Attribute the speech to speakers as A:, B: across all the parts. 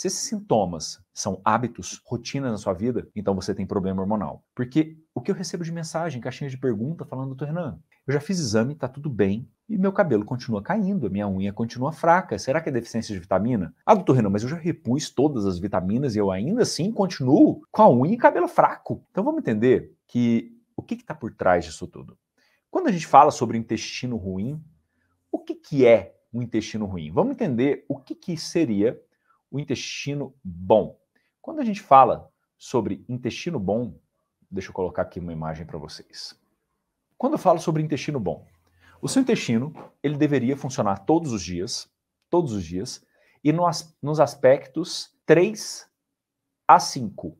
A: Se esses sintomas são hábitos, rotinas na sua vida, então você tem problema hormonal. Porque o que eu recebo de mensagem, caixinha de pergunta, falando, doutor Renan, eu já fiz exame, tá tudo bem, e meu cabelo continua caindo, a minha unha continua fraca. Será que é deficiência de vitamina? Ah, doutor Renan, mas eu já repus todas as vitaminas e eu ainda assim continuo com a unha e cabelo fraco. Então vamos entender que o que está por trás disso tudo. Quando a gente fala sobre intestino ruim, o que, que é um intestino ruim? Vamos entender o que, que seria o intestino bom. Quando a gente fala sobre intestino bom, deixa eu colocar aqui uma imagem para vocês. Quando eu falo sobre intestino bom, o seu intestino ele deveria funcionar todos os dias, todos os dias, e nos aspectos 3 a 5. O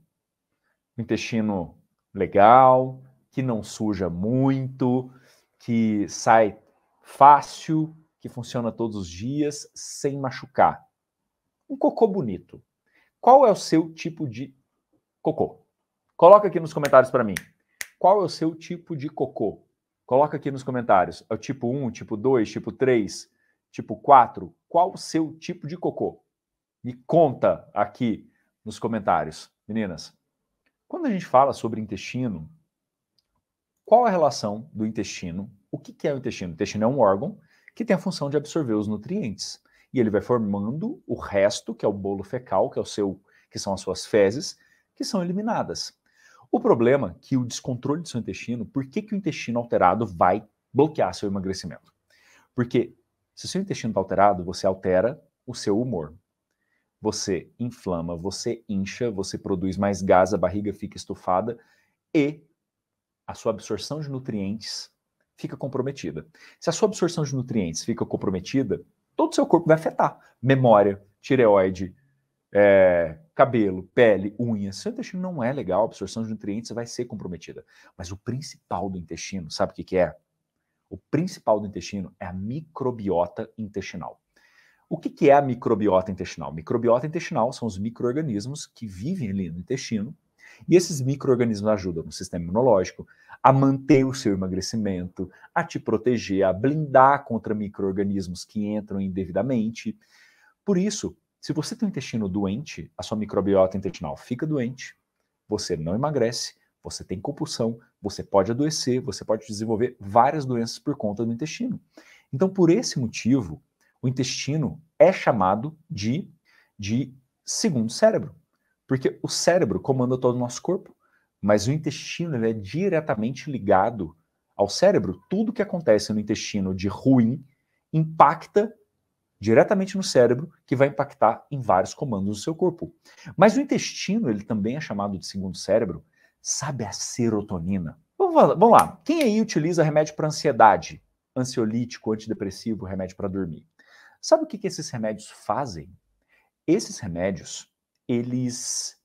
A: intestino legal, que não suja muito, que sai fácil, que funciona todos os dias sem machucar. Um cocô bonito. Qual é o seu tipo de cocô? Coloca aqui nos comentários para mim. Qual é o seu tipo de cocô? Coloca aqui nos comentários. É o tipo 1, tipo 2, tipo 3, tipo 4? Qual o seu tipo de cocô? Me conta aqui nos comentários. Meninas, quando a gente fala sobre intestino, qual a relação do intestino? O que é o intestino? O intestino é um órgão que tem a função de absorver os nutrientes e ele vai formando o resto, que é o bolo fecal, que é o seu, que são as suas fezes, que são eliminadas. O problema é que o descontrole do seu intestino, por que, que o intestino alterado vai bloquear seu emagrecimento? Porque se o seu intestino está alterado, você altera o seu humor. Você inflama, você incha, você produz mais gás, a barriga fica estufada e a sua absorção de nutrientes fica comprometida. Se a sua absorção de nutrientes fica comprometida, todo o seu corpo vai afetar. Memória, tireoide, é, cabelo, pele, unhas. Seu intestino não é legal, a absorção de nutrientes vai ser comprometida. Mas o principal do intestino, sabe o que, que é? O principal do intestino é a microbiota intestinal. O que, que é a microbiota intestinal? Microbiota intestinal são os micro que vivem ali no intestino e esses micro-organismos ajudam no sistema imunológico a manter o seu emagrecimento, a te proteger, a blindar contra micro-organismos que entram indevidamente. Por isso, se você tem um intestino doente, a sua microbiota intestinal fica doente, você não emagrece, você tem compulsão, você pode adoecer, você pode desenvolver várias doenças por conta do intestino. Então, por esse motivo, o intestino é chamado de, de segundo cérebro. Porque o cérebro comanda todo o nosso corpo, mas o intestino ele é diretamente ligado ao cérebro. Tudo que acontece no intestino de ruim impacta diretamente no cérebro, que vai impactar em vários comandos do seu corpo. Mas o intestino, ele também é chamado de segundo cérebro, sabe a serotonina. Vamos lá, quem aí utiliza remédio para ansiedade? Ansiolítico, antidepressivo, remédio para dormir. Sabe o que, que esses remédios fazem? Esses remédios, eles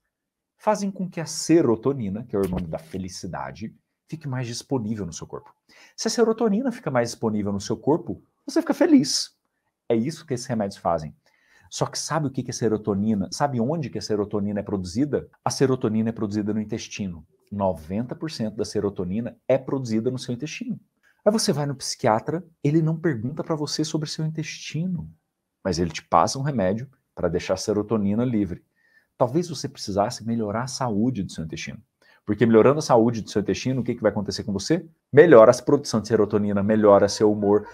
A: fazem com que a serotonina, que é o hormônio da felicidade, fique mais disponível no seu corpo. Se a serotonina fica mais disponível no seu corpo, você fica feliz. É isso que esses remédios fazem. Só que sabe o que é serotonina? Sabe onde que a serotonina é produzida? A serotonina é produzida no intestino. 90% da serotonina é produzida no seu intestino. Aí você vai no psiquiatra, ele não pergunta para você sobre seu intestino, mas ele te passa um remédio para deixar a serotonina livre. Talvez você precisasse melhorar a saúde do seu intestino. Porque melhorando a saúde do seu intestino, o que, que vai acontecer com você? Melhora a produção de serotonina, melhora seu humor.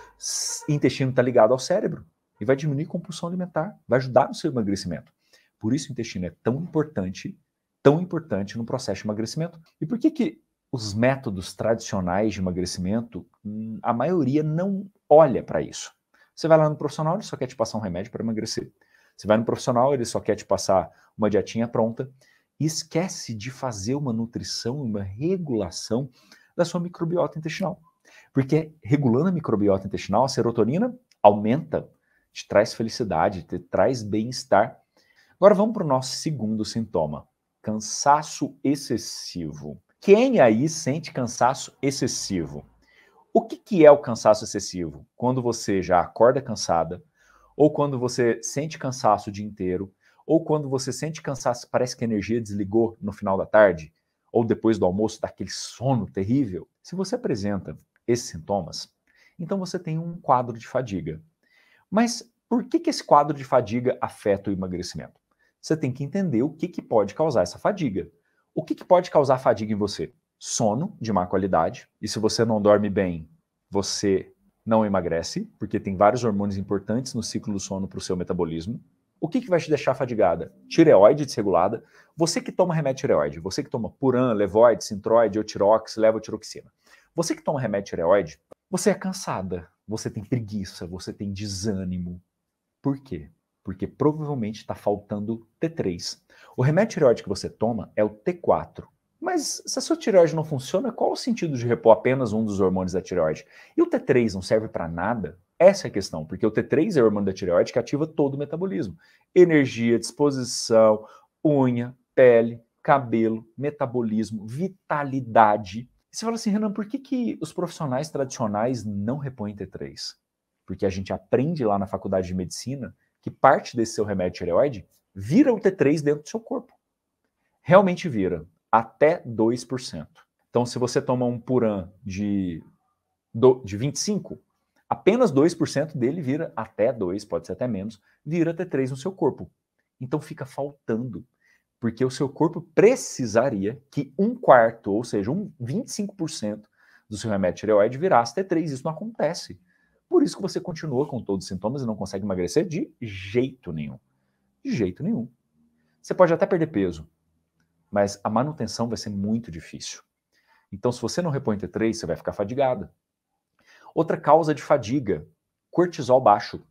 A: O intestino está ligado ao cérebro e vai diminuir a compulsão alimentar, vai ajudar no seu emagrecimento. Por isso o intestino é tão importante, tão importante no processo de emagrecimento. E por que, que os métodos tradicionais de emagrecimento, hum, a maioria não olha para isso? Você vai lá no profissional, ele só quer te passar um remédio para emagrecer. Você vai no profissional, ele só quer te passar uma dietinha pronta e esquece de fazer uma nutrição, uma regulação da sua microbiota intestinal. Porque regulando a microbiota intestinal, a serotonina aumenta, te traz felicidade, te traz bem-estar. Agora vamos para o nosso segundo sintoma: cansaço excessivo. Quem aí sente cansaço excessivo? O que, que é o cansaço excessivo? Quando você já acorda cansada, ou quando você sente cansaço o dia inteiro, ou quando você sente cansaço, parece que a energia desligou no final da tarde, ou depois do almoço, daquele sono terrível. Se você apresenta esses sintomas, então você tem um quadro de fadiga. Mas por que, que esse quadro de fadiga afeta o emagrecimento? Você tem que entender o que, que pode causar essa fadiga. O que, que pode causar fadiga em você? Sono de má qualidade, e se você não dorme bem, você não emagrece, porque tem vários hormônios importantes no ciclo do sono para o seu metabolismo. O que, que vai te deixar fadigada? Tireoide desregulada. Você que toma remédio tireoide, você que toma Puran, Levoide, Sintroide, Otirox, Levotiroxina. Você que toma remédio tireoide, você é cansada, você tem preguiça, você tem desânimo. Por quê? Porque provavelmente está faltando T3. O remédio tireoide que você toma é o T4, mas se a sua tireoide não funciona, qual o sentido de repor apenas um dos hormônios da tireoide? E o T3 não serve para nada? Essa é a questão, porque o T3 é o hormônio da tireoide que ativa todo o metabolismo: energia, disposição, unha, pele, cabelo, metabolismo, vitalidade. E você fala assim, Renan, por que, que os profissionais tradicionais não repõem T3? Porque a gente aprende lá na faculdade de medicina que parte desse seu remédio tireoide vira o T3 dentro do seu corpo. Realmente vira até 2%. Então, se você toma um Puran de, de 25, apenas 2% dele vira até 2, pode ser até menos, vira até 3 no seu corpo. Então fica faltando, porque o seu corpo precisaria que um quarto, ou seja, um 25% do seu remédio tireoide virasse T3. Isso não acontece. Por isso que você continua com todos os sintomas e não consegue emagrecer de jeito nenhum. De jeito nenhum. Você pode até perder peso, mas a manutenção vai ser muito difícil. Então, se você não repõe T3, você vai ficar fadigado. Outra causa de fadiga, cortisol baixo.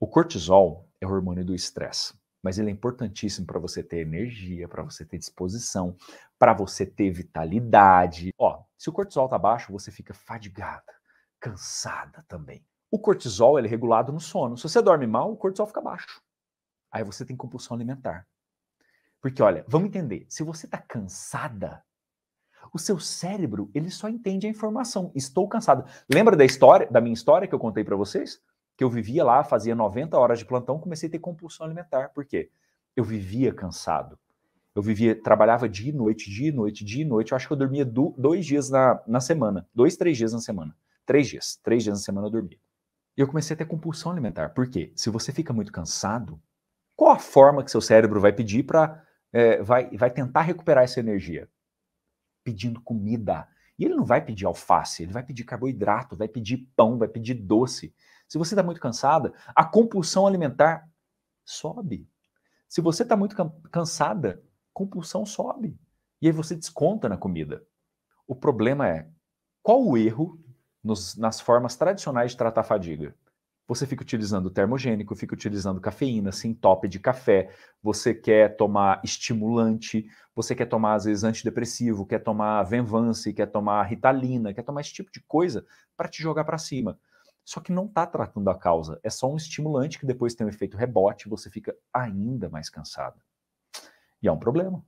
A: O cortisol é o hormônio do estresse, mas ele é importantíssimo para você ter energia, para você ter disposição, para você ter vitalidade. Ó, se o cortisol está baixo, você fica fadigada, cansada também. O cortisol ele é regulado no sono. Se você dorme mal, o cortisol fica baixo. Aí você tem compulsão alimentar. Porque olha, vamos entender, se você está cansada, o seu cérebro, ele só entende a informação. Estou cansado. Lembra da história, da minha história que eu contei para vocês? Que eu vivia lá, fazia 90 horas de plantão, comecei a ter compulsão alimentar. Por quê? Eu vivia cansado. Eu vivia, trabalhava dia e noite, dia e noite, dia e noite. Eu acho que eu dormia do, dois dias na, na semana. Dois, três dias na semana. Três dias. Três dias na semana eu dormia. E eu comecei a ter compulsão alimentar. Por quê? Se você fica muito cansado, qual a forma que seu cérebro vai pedir para é, vai, vai tentar recuperar essa energia? Pedindo comida. E ele não vai pedir alface, ele vai pedir carboidrato, vai pedir pão, vai pedir doce. Se você está muito cansada, a compulsão alimentar sobe. Se você está muito cansada, compulsão sobe. E aí você desconta na comida. O problema é qual o erro nos, nas formas tradicionais de tratar a fadiga? você fica utilizando termogênico, fica utilizando cafeína, sem assim, entope de café, você quer tomar estimulante, você quer tomar, às vezes, antidepressivo, quer tomar Venvance, quer tomar Ritalina, quer tomar esse tipo de coisa para te jogar para cima. Só que não está tratando a causa, é só um estimulante que depois tem um efeito rebote, e você fica ainda mais cansado. E é um problema.